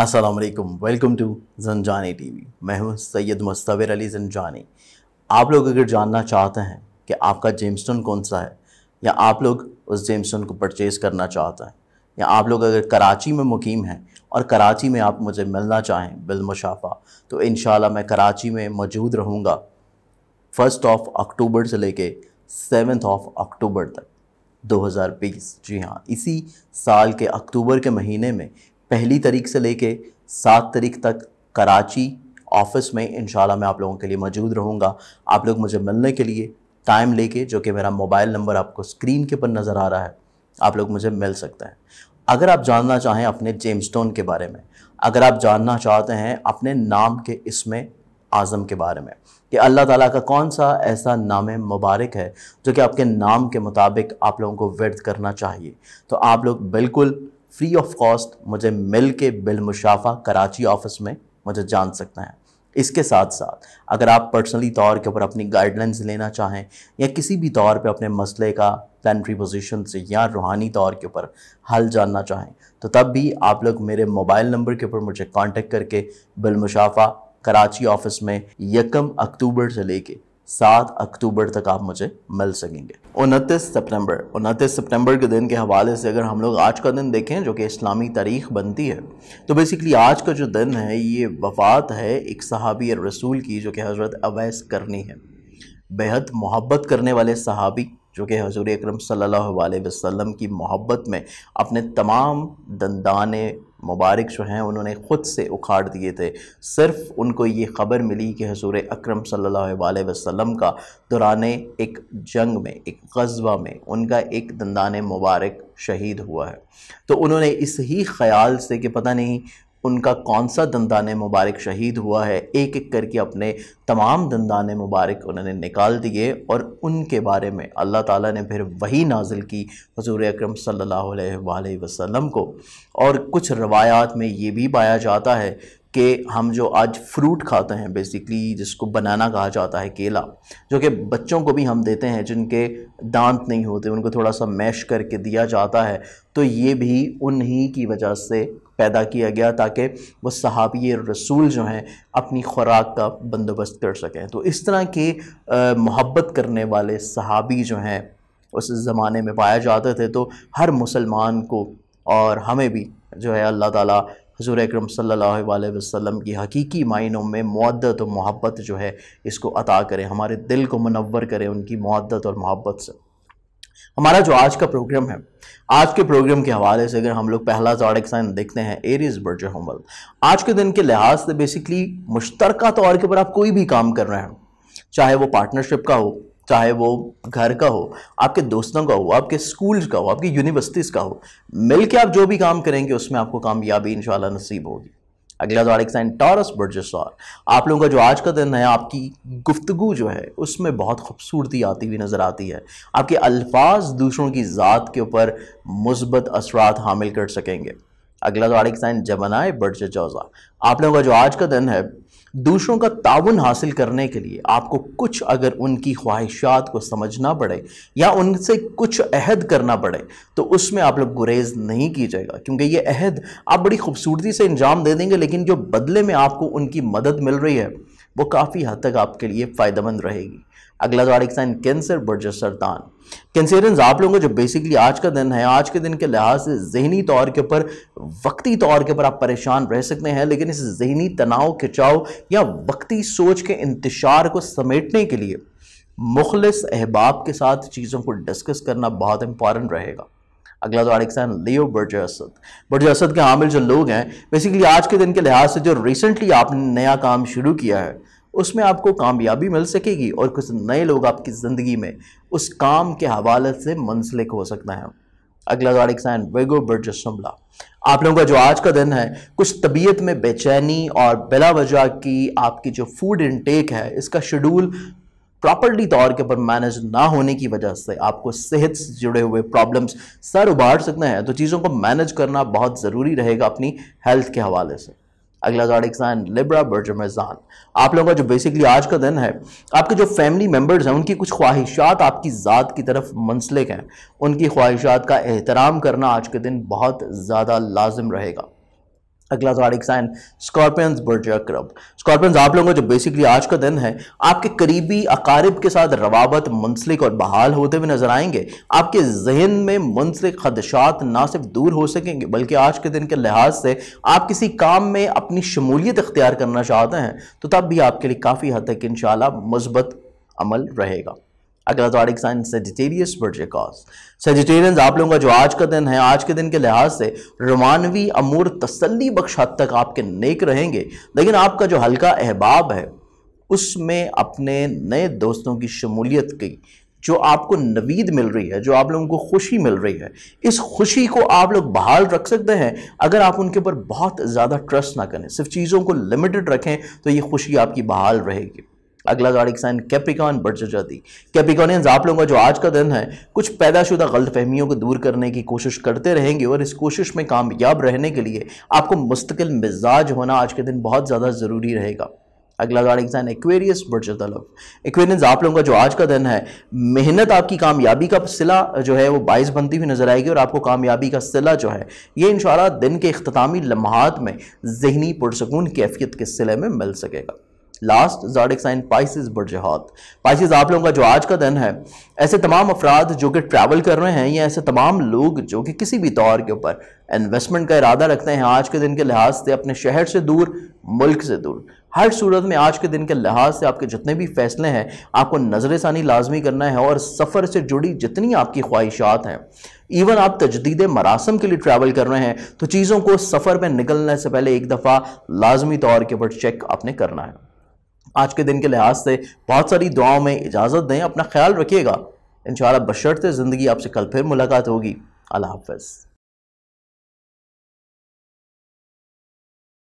Aslam welcome to जनजानी TV मैं हूं सैयद मुस्तवर अली जनजानी आप लोग अगर जानना चाहते हैं कि आपका जेमस्टोन कौन सा है या आप लोग उस जेमस्टोन को परचेज़ करना चाहते हैं या आप लोग अगर कराची में मुकीम हैं और कराची में आप मुझे मिलना चाहें बिलमशाफा तो इन मैं कराची में मौजूद रहूँगा फ़र्स्ट ऑफ अक्टूबर से लेके सेवन्थ ऑफ अक्टूबर तक 2020 जी हाँ इसी साल के अक्टूबर के महीने में पहली तारीख से लेके सात तारीख तक कराची ऑफिस में इन मैं आप लोगों के लिए मौजूद रहूँगा आप लोग मुझे मिलने के लिए टाइम लेके जो कि मेरा मोबाइल नंबर आपको स्क्रीन के ऊपर नज़र आ रहा है आप लोग मुझे मिल सकते हैं अगर आप जानना चाहें अपने जेम्सटोन के बारे में अगर आप जानना चाहते हैं अपने नाम के इसमें आज़म के बारे में कि अल्लाह ताला का कौन सा ऐसा नाम मुबारक है जो कि आपके नाम के मुताबिक आप लोगों को वर्द करना चाहिए तो आप लोग बिल्कुल फ्री ऑफ कॉस्ट मुझे मिल के बिलमुशाफा कराची ऑफिस में मुझे जान सकते हैं इसके साथ साथ अगर आप पर्सनली तौर के ऊपर अपनी गाइडलाइंस लेना चाहें या किसी भी तौर पे अपने मसले का प्लानरी पोजीशन से या रूहानी तौर के ऊपर हल जानना चाहें तो तब भी आप लोग मेरे मोबाइल नंबर के ऊपर मुझे कांटेक्ट करके बिलमुशाफा कराची ऑफिस में यकम अक्टूबर से लेके सात अक्टूबर तक आप मुझे मिल सकेंगे उनतीस सितंबर उनतीस सितंबर के दिन के हवाले से अगर हम लोग आज का दिन देखें जो कि इस्लामी तारीख बनती है तो बेसिकली आज का जो दिन है ये वफात है एक सहाबी रसूल की जो कि हज़रत अवैस करनी है बेहद मोहब्बत करने वाले सहाबी जो कि हजूर अक्रम सल्लल्लाहु वसम की मोहब्बत में अपने तमाम दंदाने मुबारक जो हैं उन्होंने ख़ुद से उखाड़ दिए थे सिर्फ उनको ये ख़बर मिली कि हजूर अक्रम सल्लल्लाहु वसम का दौरान एक जंग में एक कस्बा में उनका एक दंदान मुबारक शहीद हुआ है तो उन्होंने इस ही ख्याल से कि पता नहीं उनका कौन सा दंदान मुबारक शहीद हुआ है एक एक करके अपने तमाम दंदान मुबारक उन्होंने निकाल दिए और उनके बारे में अल्लाह ताला ने फिर वही नाजिल की हजूर अक्रम सल्ला वसम को और कुछ रवायात में ये भी पाया जाता है कि हम जो आज फ्रूट खाते हैं बेसिकली जिसको बनाना कहा जाता है केला जो कि बच्चों को भी हम देते हैं जिनके दांत नहीं होते उनको थोड़ा सा मैश करके दिया जाता है तो ये भी उन्हीं की वजह से पैदा किया गया ताकि वह सहाबी रसूल जो हैं अपनी खुराक का बंदोबस्त कर सकें तो इस तरह के मोहब्बत करने वाले सहाबी जो हैं उस ज़माने में पाए जाते थे तो हर मुसलमान को और हमें भी जो है अल्लाह ताला हजूर अक्रम सल वसम की हकीकी मायनों में मदत और मोहब्बत जो है इसको अता करें हमारे दिल को मनवर करें उनकी मदत और मोहब्बत से हमारा जो आज का प्रोग्राम है आज के प्रोग्राम के हवाले से अगर हम लोग पहला जाड़क साइन देखते हैं एरीज बर्ज हमल आज के दिन के लिहाज से बेसिकली मुश्तरक तौर तो के ऊपर आप कोई भी काम कर रहे हैं चाहे वो पार्टनरशिप का हो चाहे वो घर का हो आपके दोस्तों का हो आपके स्कूल का हो आपकी यूनिवर्सिटीज़ का हो मिल के आप जो भी काम करेंगे उसमें आपको कामयाबी इन नसीब होगी अगला जॉडिक साइन टॉरस बर्जस्वार आप लोगों का जो आज का दिन है आपकी गुफ्तगु जो है उसमें बहुत खूबसूरती आती हुई नज़र आती है आपके अल्फाज दूसरों की ज़ात के ऊपर मुस्बत असरात हामिल कर सकेंगे अगला जॉडिक साइन जमनाए बर्ज चौजा आप लोगों का जो आज का दिन है दूसरों का ताउन हासिल करने के लिए आपको कुछ अगर उनकी ख्वाहिशात को समझना पड़े या उनसे कुछ अहद करना पड़े तो उसमें आप लोग गुरेज नहीं कीजिएगा क्योंकि ये अहद आप बड़ी खूबसूरती से अंजाम दे देंगे लेकिन जो बदले में आपको उनकी मदद मिल रही है वो काफ़ी हद तक आपके लिए फ़ायदेमंद रहेगी अगला एक तो साइन कैंसर बर्जर सरतान कैंसरियंस आप लोगों को जो बेसिकली आज का दिन है आज के दिन के लिहाज से जहनी तौर के ऊपर वक्ती तौर के ऊपर आप परेशान रह सकते हैं लेकिन इस जहनी तनाव खिंचाव या वक्ती सोच के इंतशार को समेटने के लिए मुखलस अहबाब के साथ चीज़ों को डिस्कस करना बहुत इंपॉर्टेंट रहेगा अगला तारिक सन लियो बर्ज असद बर्ज असद के हामिल जो लोग हैं बेसिकली आज के दिन के लिहाज से जो रिसेंटली आपने नया काम शुरू किया है उसमें आपको कामयाबी मिल सकेगी और कुछ नए लोग आपकी ज़िंदगी में उस काम के हवाले से मुंसलिक हो सकता है अगला तारिक वेगो बर्ज शमला आप लोगों का जो आज का दिन है कुछ तबीयत में बेचैनी और बिला वजह की आपकी जो फूड इनटेक है इसका शेड्यूल प्रॉपर्ली तौर के ऊपर मैनेज ना होने की वजह से आपको सेहत से जुड़े हुए प्रॉब्लम्स सर उबार सकते हैं तो चीज़ों को मैनेज करना बहुत ज़रूरी रहेगा अपनी हेल्थ के हवाले से अगला जॉडिक्स लिब्रा बर्जमेजान आप लोगों का जो बेसिकली आज का दिन है आपके जो फैमिली मेम्बर्स हैं उनकी कुछ ख्वाहिशात आपकी ज़ात की तरफ मुंसलिक हैं उनकी ख्वाहिशात का एहतराम करना आज के दिन बहुत ज़्यादा लाजम रहेगा अगला जारिक तो साइन स्कॉर्पियंस बर्जा क्रब स्कॉर्पियंस आप लोगों जो बेसिकली आज का दिन है आपके करीबी अकारिब के साथ रवाबत मुंसलिक और बहाल होते हुए नजर आएंगे आपके जहन में मुंसलिक खदशात ना सिर्फ दूर हो सकेंगे बल्कि आज के दिन के लिहाज से आप किसी काम में अपनी शमूलियत इख्तियार करना चाहते हैं तो तब भी आपके लिए काफ़ी हद तक इन शाला अमल रहेगा अगला जॉडिक साइन सेजिटेरियस कॉज सेजिटेरियंस आप लोगों का जो आज का दिन है आज के दिन के लिहाज से रोमानवी अमूर तसली बख्श हद तक आपके नेक रहेंगे लेकिन आपका जो हल्का अहबाब है उसमें अपने नए दोस्तों की शमूलियत की जो आपको नवीद मिल रही है जो आप लोगों को खुशी मिल रही है इस खुशी को आप लोग बहाल रख सकते हैं अगर आप उनके ऊपर बहुत ज़्यादा ट्रस्ट ना करें सिर्फ चीज़ों को लिमिटेड रखें तो ये खुशी आपकी बहाल रहेगी अगला गार्डिक साइन कैपिकॉन बढ़ जाती कैपिकॉनियंस आप लोगों का जो आज का दिन है कुछ पैदाशुदा गलत फहमियों को दूर करने की कोशिश करते रहेंगे और इस कोशिश में कामयाब रहने के लिए आपको मुस्तकिल मिजाज होना आज के दिन बहुत ज़्यादा ज़रूरी रहेगा अगला गार्ड एग्जाम एक्वेरियस जाता तलब एक्वेरियंस आप लोगों का जो आज का दिन है मेहनत आपकी कामयाबी का सिला जो है वो बाइस बनती हुई नजर आएगी और आपको कामयाबी का सिला जो है ये इन दिन के अख्तामी लम्हात में जहनी पुरसकून कैफियत के सिले में मिल सकेगा लास्ट जाडिक साइन पाइसिस बुरजहात पाइसिस आप लोगों का जो आज का दिन है ऐसे तमाम अफराद जो कि ट्रैवल कर रहे हैं या ऐसे तमाम लोग जो कि किसी भी तौर के ऊपर इन्वेस्टमेंट का इरादा रखते हैं आज के दिन के लिहाज से अपने शहर से दूर मुल्क से दूर हर सूरत में आज के दिन के लिहाज से आपके जितने भी फैसले हैं आपको नज़र षानी लाजमी करना है और सफ़र से जुड़ी जितनी आपकी ख्वाहिशात हैं इवन आप तजदीद मरासम के लिए ट्रैवल कर रहे हैं तो चीज़ों को सफ़र में निकलने से पहले एक दफ़ा लाजमी तौर के ऊपर चेक आपने करना है आज के दिन के लिहाज से बहुत सारी दुआओं में इजाज़त दें अपना ख्याल रखिएगा इन बशरत ज़िंदगी आपसे कल फिर मुलाकात होगी अल्लाह हाफ